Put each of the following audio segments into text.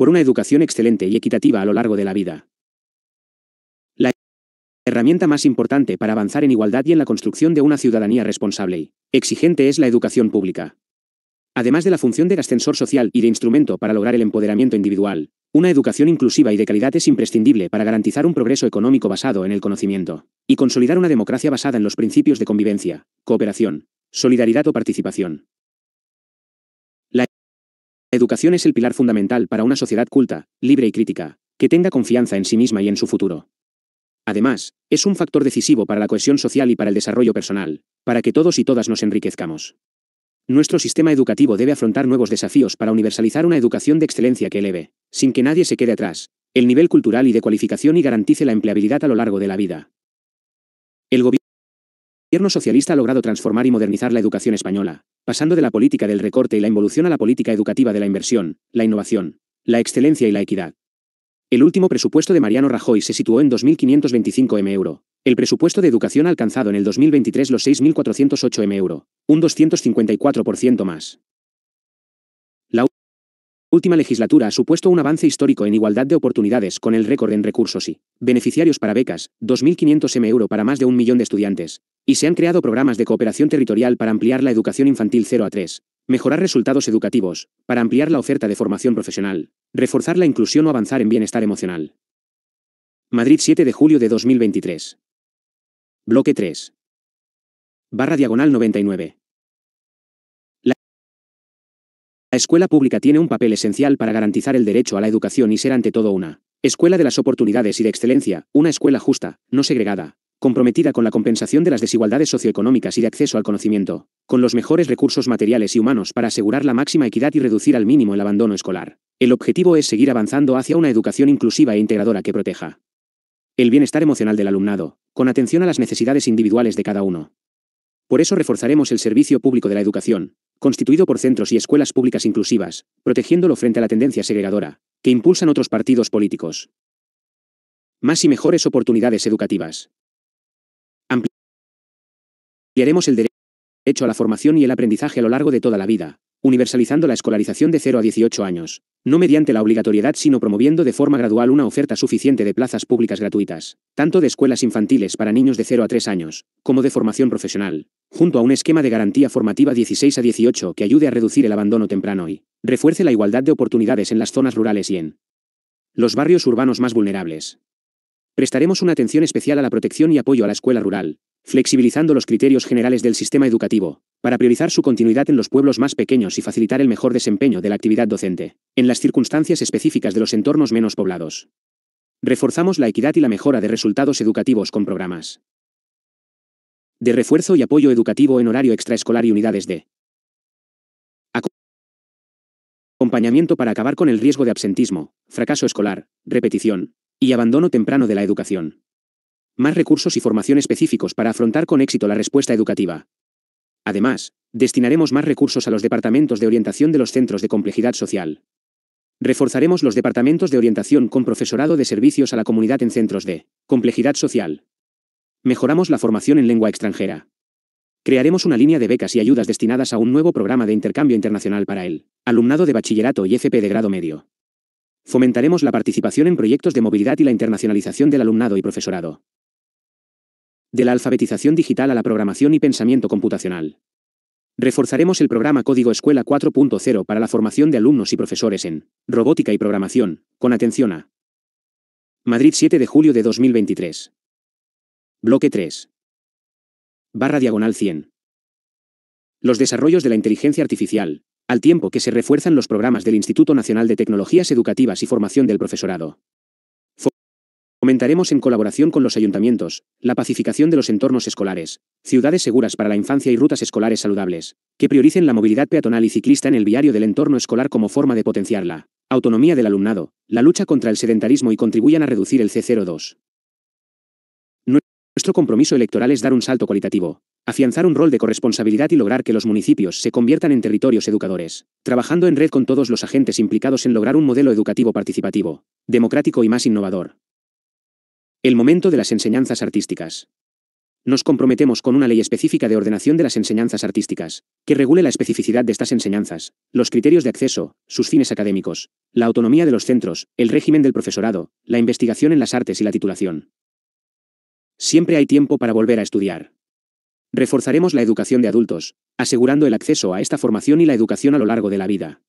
por una educación excelente y equitativa a lo largo de la vida. La herramienta más importante para avanzar en igualdad y en la construcción de una ciudadanía responsable y exigente es la educación pública. Además de la función de ascensor social y de instrumento para lograr el empoderamiento individual, una educación inclusiva y de calidad es imprescindible para garantizar un progreso económico basado en el conocimiento y consolidar una democracia basada en los principios de convivencia, cooperación, solidaridad o participación. Educación es el pilar fundamental para una sociedad culta, libre y crítica, que tenga confianza en sí misma y en su futuro. Además, es un factor decisivo para la cohesión social y para el desarrollo personal, para que todos y todas nos enriquezcamos. Nuestro sistema educativo debe afrontar nuevos desafíos para universalizar una educación de excelencia que eleve, sin que nadie se quede atrás, el nivel cultural y de cualificación y garantice la empleabilidad a lo largo de la vida. El gobierno gobierno socialista ha logrado transformar y modernizar la educación española, pasando de la política del recorte y la involución a la política educativa de la inversión, la innovación, la excelencia y la equidad. El último presupuesto de Mariano Rajoy se situó en 2.525 m euro. El presupuesto de educación ha alcanzado en el 2023 los 6.408 m euro, un 254% más última legislatura ha supuesto un avance histórico en igualdad de oportunidades con el récord en recursos y beneficiarios para becas, 2.500 M e para más de un millón de estudiantes, y se han creado programas de cooperación territorial para ampliar la educación infantil 0 a 3, mejorar resultados educativos, para ampliar la oferta de formación profesional, reforzar la inclusión o avanzar en bienestar emocional. Madrid 7 de julio de 2023. Bloque 3. Barra diagonal 99. escuela pública tiene un papel esencial para garantizar el derecho a la educación y ser ante todo una escuela de las oportunidades y de excelencia, una escuela justa, no segregada, comprometida con la compensación de las desigualdades socioeconómicas y de acceso al conocimiento, con los mejores recursos materiales y humanos para asegurar la máxima equidad y reducir al mínimo el abandono escolar. El objetivo es seguir avanzando hacia una educación inclusiva e integradora que proteja el bienestar emocional del alumnado, con atención a las necesidades individuales de cada uno, por eso reforzaremos el servicio público de la educación, constituido por centros y escuelas públicas inclusivas, protegiéndolo frente a la tendencia segregadora, que impulsan otros partidos políticos. Más y mejores oportunidades educativas. Ampliaremos el derecho hecho a la formación y el aprendizaje a lo largo de toda la vida, universalizando la escolarización de 0 a 18 años, no mediante la obligatoriedad sino promoviendo de forma gradual una oferta suficiente de plazas públicas gratuitas, tanto de escuelas infantiles para niños de 0 a 3 años, como de formación profesional, junto a un esquema de garantía formativa 16 a 18 que ayude a reducir el abandono temprano y refuerce la igualdad de oportunidades en las zonas rurales y en los barrios urbanos más vulnerables. Prestaremos una atención especial a la protección y apoyo a la escuela rural, flexibilizando los criterios generales del sistema educativo, para priorizar su continuidad en los pueblos más pequeños y facilitar el mejor desempeño de la actividad docente, en las circunstancias específicas de los entornos menos poblados. Reforzamos la equidad y la mejora de resultados educativos con programas de refuerzo y apoyo educativo en horario extraescolar y unidades de acompañamiento para acabar con el riesgo de absentismo, fracaso escolar, repetición y abandono temprano de la educación más recursos y formación específicos para afrontar con éxito la respuesta educativa. Además, destinaremos más recursos a los departamentos de orientación de los centros de complejidad social. Reforzaremos los departamentos de orientación con profesorado de servicios a la comunidad en centros de complejidad social. Mejoramos la formación en lengua extranjera. Crearemos una línea de becas y ayudas destinadas a un nuevo programa de intercambio internacional para el alumnado de bachillerato y FP de grado medio. Fomentaremos la participación en proyectos de movilidad y la internacionalización del alumnado y profesorado. De la alfabetización digital a la programación y pensamiento computacional. Reforzaremos el programa Código Escuela 4.0 para la formación de alumnos y profesores en robótica y programación, con atención a Madrid 7 de julio de 2023. Bloque 3. Barra diagonal 100. Los desarrollos de la inteligencia artificial, al tiempo que se refuerzan los programas del Instituto Nacional de Tecnologías Educativas y Formación del Profesorado. Comentaremos en colaboración con los ayuntamientos, la pacificación de los entornos escolares, ciudades seguras para la infancia y rutas escolares saludables, que prioricen la movilidad peatonal y ciclista en el viario del entorno escolar como forma de potenciarla, autonomía del alumnado, la lucha contra el sedentarismo y contribuyan a reducir el C02. Nuestro compromiso electoral es dar un salto cualitativo, afianzar un rol de corresponsabilidad y lograr que los municipios se conviertan en territorios educadores, trabajando en red con todos los agentes implicados en lograr un modelo educativo participativo, democrático y más innovador. El momento de las enseñanzas artísticas. Nos comprometemos con una ley específica de ordenación de las enseñanzas artísticas, que regule la especificidad de estas enseñanzas, los criterios de acceso, sus fines académicos, la autonomía de los centros, el régimen del profesorado, la investigación en las artes y la titulación. Siempre hay tiempo para volver a estudiar. Reforzaremos la educación de adultos, asegurando el acceso a esta formación y la educación a lo largo de la vida.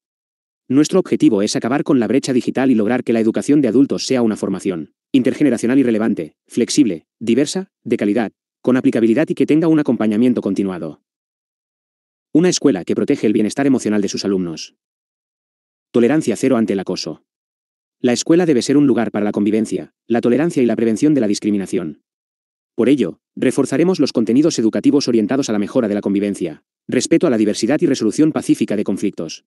Nuestro objetivo es acabar con la brecha digital y lograr que la educación de adultos sea una formación intergeneracional y relevante, flexible, diversa, de calidad, con aplicabilidad y que tenga un acompañamiento continuado. Una escuela que protege el bienestar emocional de sus alumnos. Tolerancia cero ante el acoso. La escuela debe ser un lugar para la convivencia, la tolerancia y la prevención de la discriminación. Por ello, reforzaremos los contenidos educativos orientados a la mejora de la convivencia, respeto a la diversidad y resolución pacífica de conflictos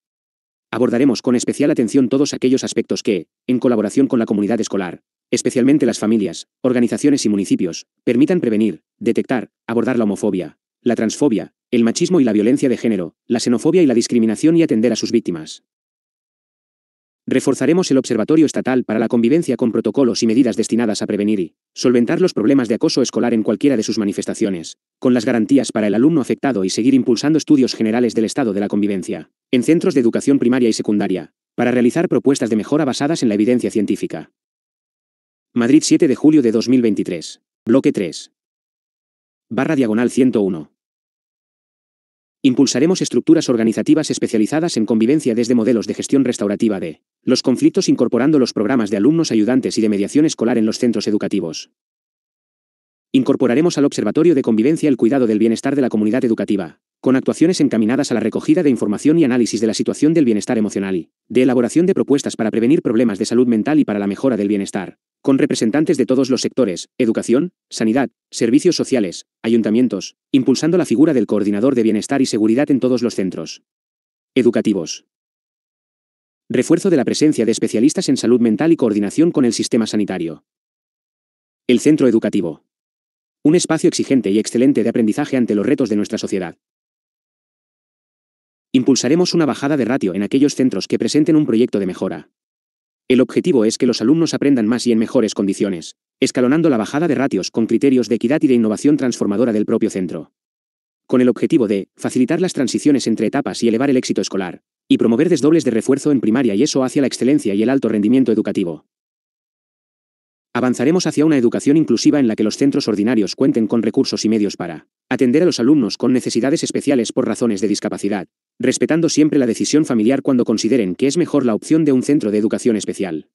abordaremos con especial atención todos aquellos aspectos que, en colaboración con la comunidad escolar, especialmente las familias, organizaciones y municipios, permitan prevenir, detectar, abordar la homofobia, la transfobia, el machismo y la violencia de género, la xenofobia y la discriminación y atender a sus víctimas. Reforzaremos el Observatorio Estatal para la Convivencia con protocolos y medidas destinadas a prevenir y solventar los problemas de acoso escolar en cualquiera de sus manifestaciones, con las garantías para el alumno afectado y seguir impulsando estudios generales del estado de la convivencia, en centros de educación primaria y secundaria, para realizar propuestas de mejora basadas en la evidencia científica. Madrid 7 de julio de 2023. Bloque 3. Barra diagonal 101. Impulsaremos estructuras organizativas especializadas en convivencia desde modelos de gestión restaurativa de los conflictos incorporando los programas de alumnos ayudantes y de mediación escolar en los centros educativos. Incorporaremos al Observatorio de Convivencia el cuidado del bienestar de la comunidad educativa, con actuaciones encaminadas a la recogida de información y análisis de la situación del bienestar emocional, y de elaboración de propuestas para prevenir problemas de salud mental y para la mejora del bienestar, con representantes de todos los sectores, educación, sanidad, servicios sociales, ayuntamientos, impulsando la figura del coordinador de bienestar y seguridad en todos los centros educativos. Refuerzo de la presencia de especialistas en salud mental y coordinación con el sistema sanitario. El centro educativo. Un espacio exigente y excelente de aprendizaje ante los retos de nuestra sociedad. Impulsaremos una bajada de ratio en aquellos centros que presenten un proyecto de mejora. El objetivo es que los alumnos aprendan más y en mejores condiciones, escalonando la bajada de ratios con criterios de equidad y de innovación transformadora del propio centro. Con el objetivo de facilitar las transiciones entre etapas y elevar el éxito escolar, y promover desdobles de refuerzo en primaria y eso hacia la excelencia y el alto rendimiento educativo. Avanzaremos hacia una educación inclusiva en la que los centros ordinarios cuenten con recursos y medios para atender a los alumnos con necesidades especiales por razones de discapacidad, respetando siempre la decisión familiar cuando consideren que es mejor la opción de un centro de educación especial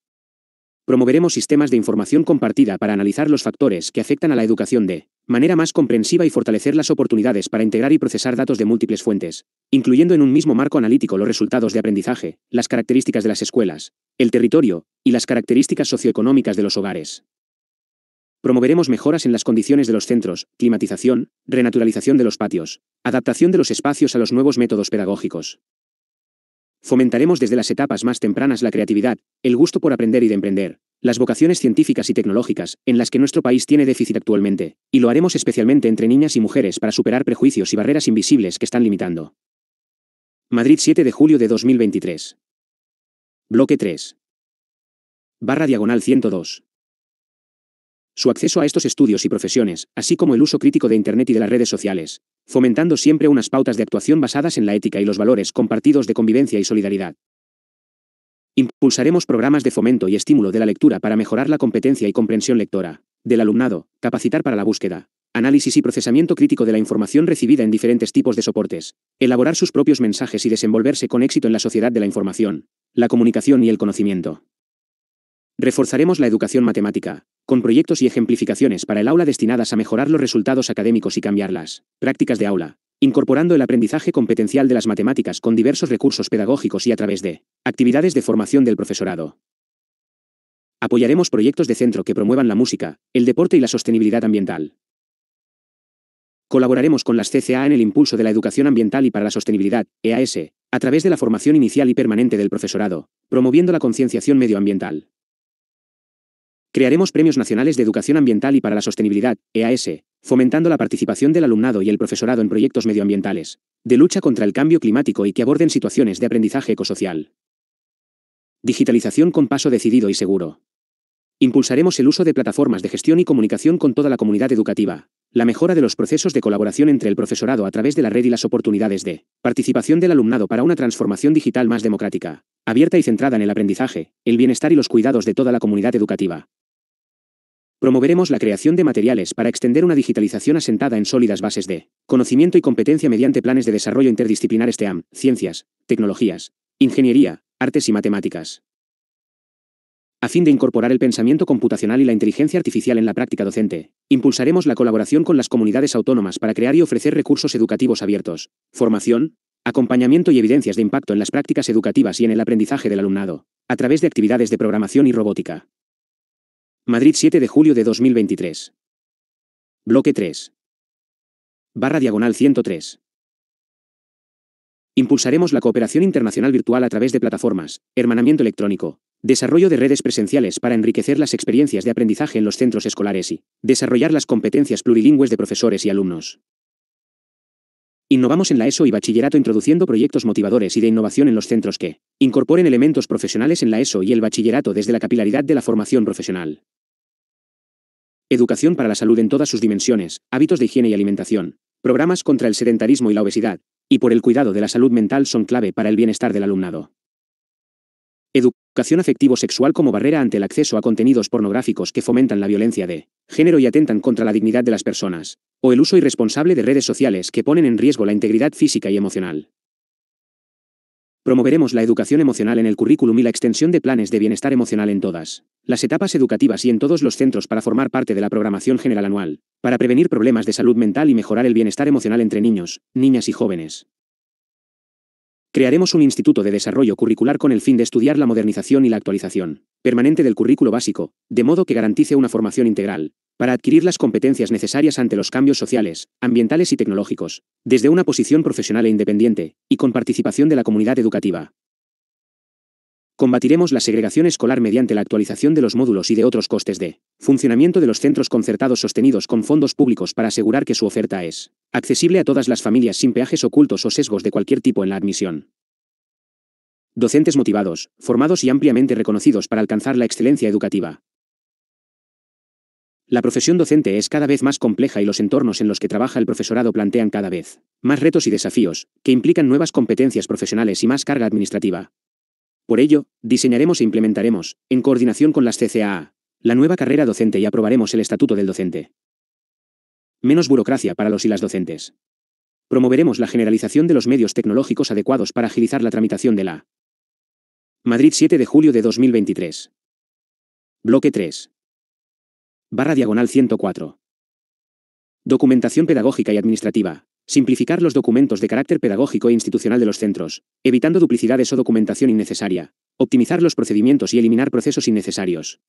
promoveremos sistemas de información compartida para analizar los factores que afectan a la educación de manera más comprensiva y fortalecer las oportunidades para integrar y procesar datos de múltiples fuentes, incluyendo en un mismo marco analítico los resultados de aprendizaje, las características de las escuelas, el territorio y las características socioeconómicas de los hogares. Promoveremos mejoras en las condiciones de los centros, climatización, renaturalización de los patios, adaptación de los espacios a los nuevos métodos pedagógicos. Fomentaremos desde las etapas más tempranas la creatividad, el gusto por aprender y de emprender, las vocaciones científicas y tecnológicas, en las que nuestro país tiene déficit actualmente, y lo haremos especialmente entre niñas y mujeres para superar prejuicios y barreras invisibles que están limitando. Madrid 7 de julio de 2023. Bloque 3. Barra diagonal 102. Su acceso a estos estudios y profesiones, así como el uso crítico de Internet y de las redes sociales, fomentando siempre unas pautas de actuación basadas en la ética y los valores compartidos de convivencia y solidaridad. Impulsaremos programas de fomento y estímulo de la lectura para mejorar la competencia y comprensión lectora del alumnado, capacitar para la búsqueda, análisis y procesamiento crítico de la información recibida en diferentes tipos de soportes, elaborar sus propios mensajes y desenvolverse con éxito en la sociedad de la información, la comunicación y el conocimiento. Reforzaremos la educación matemática, con proyectos y ejemplificaciones para el aula destinadas a mejorar los resultados académicos y cambiarlas. Prácticas de aula, incorporando el aprendizaje competencial de las matemáticas con diversos recursos pedagógicos y a través de actividades de formación del profesorado. Apoyaremos proyectos de centro que promuevan la música, el deporte y la sostenibilidad ambiental. Colaboraremos con las CCA en el impulso de la educación ambiental y para la sostenibilidad, EAS, a través de la formación inicial y permanente del profesorado, promoviendo la concienciación medioambiental. Crearemos premios nacionales de educación ambiental y para la sostenibilidad, EAS, fomentando la participación del alumnado y el profesorado en proyectos medioambientales, de lucha contra el cambio climático y que aborden situaciones de aprendizaje ecosocial. Digitalización con paso decidido y seguro. Impulsaremos el uso de plataformas de gestión y comunicación con toda la comunidad educativa, la mejora de los procesos de colaboración entre el profesorado a través de la red y las oportunidades de participación del alumnado para una transformación digital más democrática, abierta y centrada en el aprendizaje, el bienestar y los cuidados de toda la comunidad educativa. Promoveremos la creación de materiales para extender una digitalización asentada en sólidas bases de conocimiento y competencia mediante planes de desarrollo interdisciplinares TEAM, ciencias, tecnologías, ingeniería, artes y matemáticas. A fin de incorporar el pensamiento computacional y la inteligencia artificial en la práctica docente, impulsaremos la colaboración con las comunidades autónomas para crear y ofrecer recursos educativos abiertos, formación, acompañamiento y evidencias de impacto en las prácticas educativas y en el aprendizaje del alumnado, a través de actividades de programación y robótica. Madrid 7 de julio de 2023. Bloque 3. Barra diagonal 103. Impulsaremos la cooperación internacional virtual a través de plataformas, hermanamiento electrónico, desarrollo de redes presenciales para enriquecer las experiencias de aprendizaje en los centros escolares y desarrollar las competencias plurilingües de profesores y alumnos. Innovamos en la ESO y bachillerato introduciendo proyectos motivadores y de innovación en los centros que incorporen elementos profesionales en la ESO y el bachillerato desde la capilaridad de la formación profesional. Educación para la salud en todas sus dimensiones, hábitos de higiene y alimentación, programas contra el sedentarismo y la obesidad, y por el cuidado de la salud mental son clave para el bienestar del alumnado. Educación afectivo-sexual como barrera ante el acceso a contenidos pornográficos que fomentan la violencia de género y atentan contra la dignidad de las personas, o el uso irresponsable de redes sociales que ponen en riesgo la integridad física y emocional. Promoveremos la educación emocional en el currículum y la extensión de planes de bienestar emocional en todas las etapas educativas y en todos los centros para formar parte de la programación general anual, para prevenir problemas de salud mental y mejorar el bienestar emocional entre niños, niñas y jóvenes. Crearemos un instituto de desarrollo curricular con el fin de estudiar la modernización y la actualización permanente del currículo básico, de modo que garantice una formación integral, para adquirir las competencias necesarias ante los cambios sociales, ambientales y tecnológicos, desde una posición profesional e independiente, y con participación de la comunidad educativa. Combatiremos la segregación escolar mediante la actualización de los módulos y de otros costes de funcionamiento de los centros concertados sostenidos con fondos públicos para asegurar que su oferta es accesible a todas las familias sin peajes ocultos o sesgos de cualquier tipo en la admisión. Docentes motivados, formados y ampliamente reconocidos para alcanzar la excelencia educativa. La profesión docente es cada vez más compleja y los entornos en los que trabaja el profesorado plantean cada vez más retos y desafíos, que implican nuevas competencias profesionales y más carga administrativa, por ello, diseñaremos e implementaremos, en coordinación con las CCAA, la nueva carrera docente y aprobaremos el Estatuto del Docente. Menos burocracia para los y las docentes. Promoveremos la generalización de los medios tecnológicos adecuados para agilizar la tramitación de la Madrid 7 de julio de 2023. Bloque 3. Barra diagonal 104. Documentación pedagógica y administrativa. Simplificar los documentos de carácter pedagógico e institucional de los centros, evitando duplicidades o documentación innecesaria. Optimizar los procedimientos y eliminar procesos innecesarios.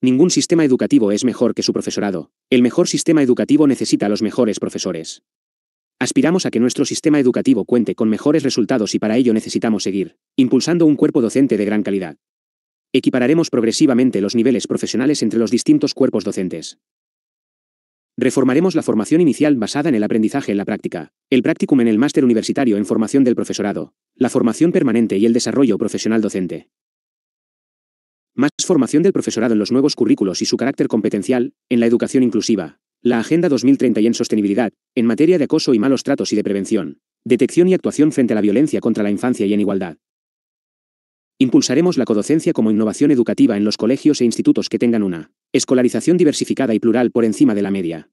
Ningún sistema educativo es mejor que su profesorado. El mejor sistema educativo necesita a los mejores profesores. Aspiramos a que nuestro sistema educativo cuente con mejores resultados y para ello necesitamos seguir, impulsando un cuerpo docente de gran calidad. Equipararemos progresivamente los niveles profesionales entre los distintos cuerpos docentes. Reformaremos la formación inicial basada en el aprendizaje en la práctica, el practicum en el máster universitario en formación del profesorado, la formación permanente y el desarrollo profesional docente. Más formación del profesorado en los nuevos currículos y su carácter competencial, en la educación inclusiva, la Agenda 2030 y en sostenibilidad, en materia de acoso y malos tratos y de prevención, detección y actuación frente a la violencia contra la infancia y en igualdad. Impulsaremos la codocencia como innovación educativa en los colegios e institutos que tengan una escolarización diversificada y plural por encima de la media.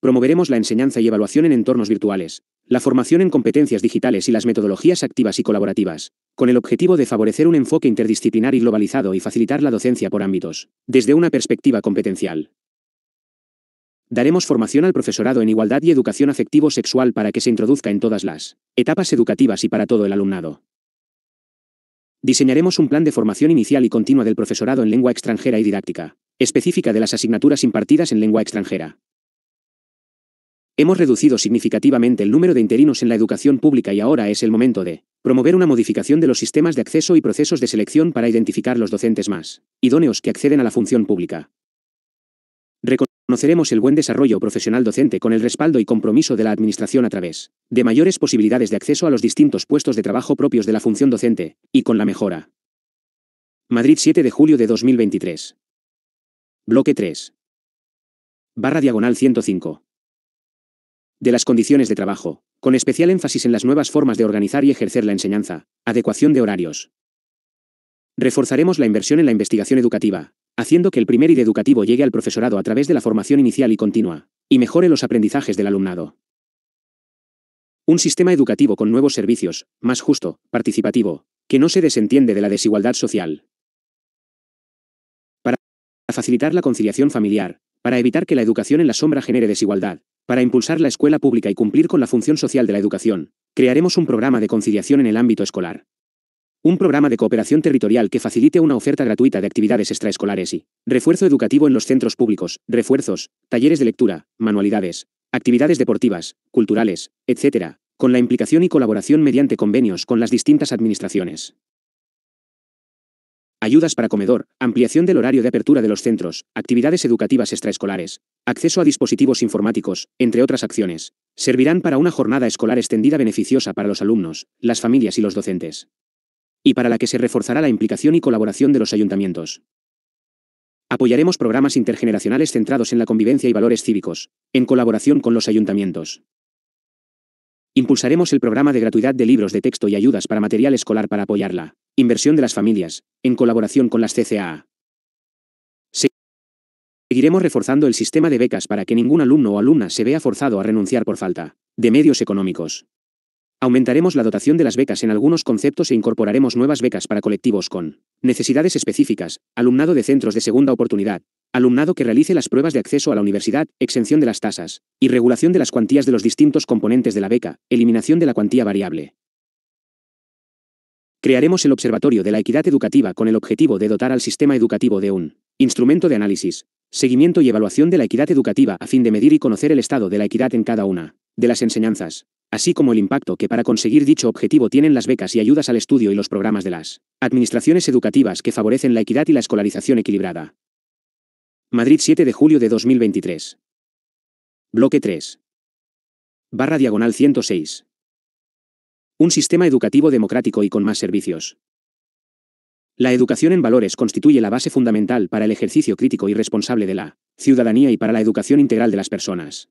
Promoveremos la enseñanza y evaluación en entornos virtuales, la formación en competencias digitales y las metodologías activas y colaborativas, con el objetivo de favorecer un enfoque interdisciplinar y globalizado y facilitar la docencia por ámbitos, desde una perspectiva competencial. Daremos formación al profesorado en igualdad y educación afectivo-sexual para que se introduzca en todas las etapas educativas y para todo el alumnado. Diseñaremos un plan de formación inicial y continua del profesorado en lengua extranjera y didáctica, específica de las asignaturas impartidas en lengua extranjera. Hemos reducido significativamente el número de interinos en la educación pública y ahora es el momento de promover una modificación de los sistemas de acceso y procesos de selección para identificar los docentes más idóneos que acceden a la función pública. Conoceremos el buen desarrollo profesional docente con el respaldo y compromiso de la Administración a través de mayores posibilidades de acceso a los distintos puestos de trabajo propios de la función docente, y con la mejora. Madrid 7 de julio de 2023. Bloque 3. Barra diagonal 105. De las condiciones de trabajo, con especial énfasis en las nuevas formas de organizar y ejercer la enseñanza, adecuación de horarios, Reforzaremos la inversión en la investigación educativa, haciendo que el primer ID educativo llegue al profesorado a través de la formación inicial y continua, y mejore los aprendizajes del alumnado. Un sistema educativo con nuevos servicios, más justo, participativo, que no se desentiende de la desigualdad social. Para facilitar la conciliación familiar, para evitar que la educación en la sombra genere desigualdad, para impulsar la escuela pública y cumplir con la función social de la educación, crearemos un programa de conciliación en el ámbito escolar, un programa de cooperación territorial que facilite una oferta gratuita de actividades extraescolares y refuerzo educativo en los centros públicos, refuerzos, talleres de lectura, manualidades, actividades deportivas, culturales, etc., con la implicación y colaboración mediante convenios con las distintas administraciones. Ayudas para comedor, ampliación del horario de apertura de los centros, actividades educativas extraescolares, acceso a dispositivos informáticos, entre otras acciones, servirán para una jornada escolar extendida beneficiosa para los alumnos, las familias y los docentes y para la que se reforzará la implicación y colaboración de los ayuntamientos. Apoyaremos programas intergeneracionales centrados en la convivencia y valores cívicos, en colaboración con los ayuntamientos. Impulsaremos el programa de gratuidad de libros de texto y ayudas para material escolar para apoyarla. Inversión de las familias, en colaboración con las CCAA. Seguiremos reforzando el sistema de becas para que ningún alumno o alumna se vea forzado a renunciar por falta de medios económicos. Aumentaremos la dotación de las becas en algunos conceptos e incorporaremos nuevas becas para colectivos con necesidades específicas, alumnado de centros de segunda oportunidad, alumnado que realice las pruebas de acceso a la universidad, exención de las tasas, y regulación de las cuantías de los distintos componentes de la beca, eliminación de la cuantía variable. Crearemos el Observatorio de la Equidad Educativa con el objetivo de dotar al sistema educativo de un instrumento de análisis, Seguimiento y evaluación de la equidad educativa a fin de medir y conocer el estado de la equidad en cada una de las enseñanzas, así como el impacto que para conseguir dicho objetivo tienen las becas y ayudas al estudio y los programas de las administraciones educativas que favorecen la equidad y la escolarización equilibrada. Madrid 7 de julio de 2023. Bloque 3. Barra diagonal 106. Un sistema educativo democrático y con más servicios. La educación en valores constituye la base fundamental para el ejercicio crítico y responsable de la ciudadanía y para la educación integral de las personas.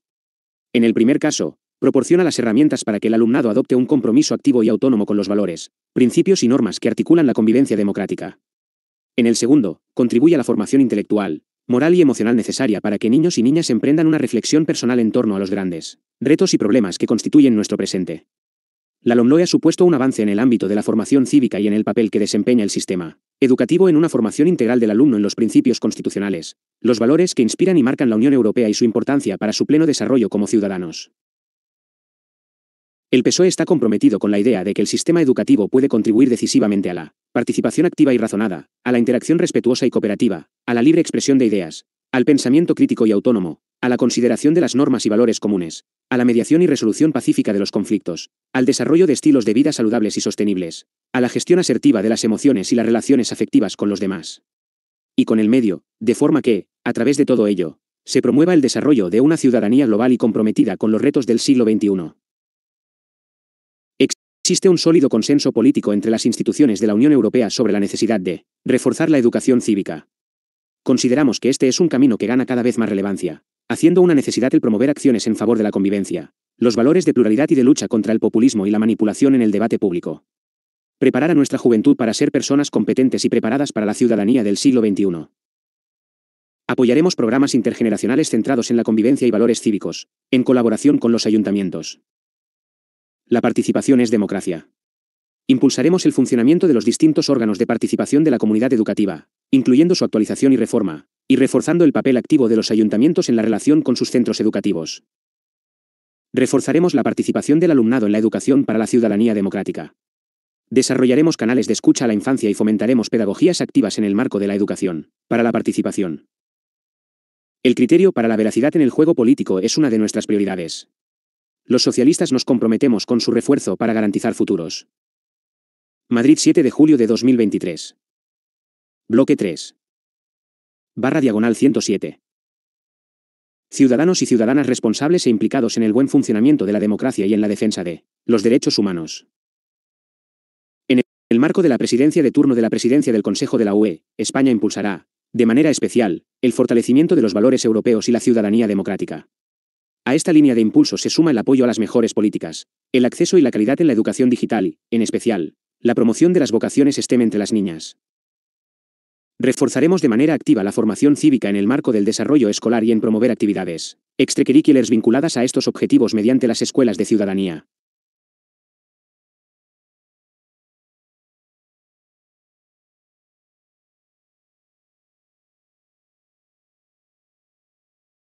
En el primer caso, proporciona las herramientas para que el alumnado adopte un compromiso activo y autónomo con los valores, principios y normas que articulan la convivencia democrática. En el segundo, contribuye a la formación intelectual, moral y emocional necesaria para que niños y niñas emprendan una reflexión personal en torno a los grandes retos y problemas que constituyen nuestro presente. La LOMLOE ha supuesto un avance en el ámbito de la formación cívica y en el papel que desempeña el sistema educativo en una formación integral del alumno en los principios constitucionales, los valores que inspiran y marcan la Unión Europea y su importancia para su pleno desarrollo como ciudadanos. El PSOE está comprometido con la idea de que el sistema educativo puede contribuir decisivamente a la participación activa y razonada, a la interacción respetuosa y cooperativa, a la libre expresión de ideas, al pensamiento crítico y autónomo, a la consideración de las normas y valores comunes, a la mediación y resolución pacífica de los conflictos, al desarrollo de estilos de vida saludables y sostenibles, a la gestión asertiva de las emociones y las relaciones afectivas con los demás. Y con el medio, de forma que, a través de todo ello, se promueva el desarrollo de una ciudadanía global y comprometida con los retos del siglo XXI. Existe un sólido consenso político entre las instituciones de la Unión Europea sobre la necesidad de reforzar la educación cívica, Consideramos que este es un camino que gana cada vez más relevancia, haciendo una necesidad el promover acciones en favor de la convivencia, los valores de pluralidad y de lucha contra el populismo y la manipulación en el debate público. Preparar a nuestra juventud para ser personas competentes y preparadas para la ciudadanía del siglo XXI. Apoyaremos programas intergeneracionales centrados en la convivencia y valores cívicos, en colaboración con los ayuntamientos. La participación es democracia. Impulsaremos el funcionamiento de los distintos órganos de participación de la comunidad educativa, incluyendo su actualización y reforma, y reforzando el papel activo de los ayuntamientos en la relación con sus centros educativos. Reforzaremos la participación del alumnado en la educación para la ciudadanía democrática. Desarrollaremos canales de escucha a la infancia y fomentaremos pedagogías activas en el marco de la educación, para la participación. El criterio para la veracidad en el juego político es una de nuestras prioridades. Los socialistas nos comprometemos con su refuerzo para garantizar futuros Madrid 7 de julio de 2023. Bloque 3. Barra diagonal 107. Ciudadanos y ciudadanas responsables e implicados en el buen funcionamiento de la democracia y en la defensa de los derechos humanos. En el marco de la presidencia de turno de la presidencia del Consejo de la UE, España impulsará, de manera especial, el fortalecimiento de los valores europeos y la ciudadanía democrática. A esta línea de impulso se suma el apoyo a las mejores políticas, el acceso y la calidad en la educación digital, en especial, la promoción de las vocaciones STEM entre las niñas. Reforzaremos de manera activa la formación cívica en el marco del desarrollo escolar y en promover actividades extracurriculares vinculadas a estos objetivos mediante las escuelas de ciudadanía.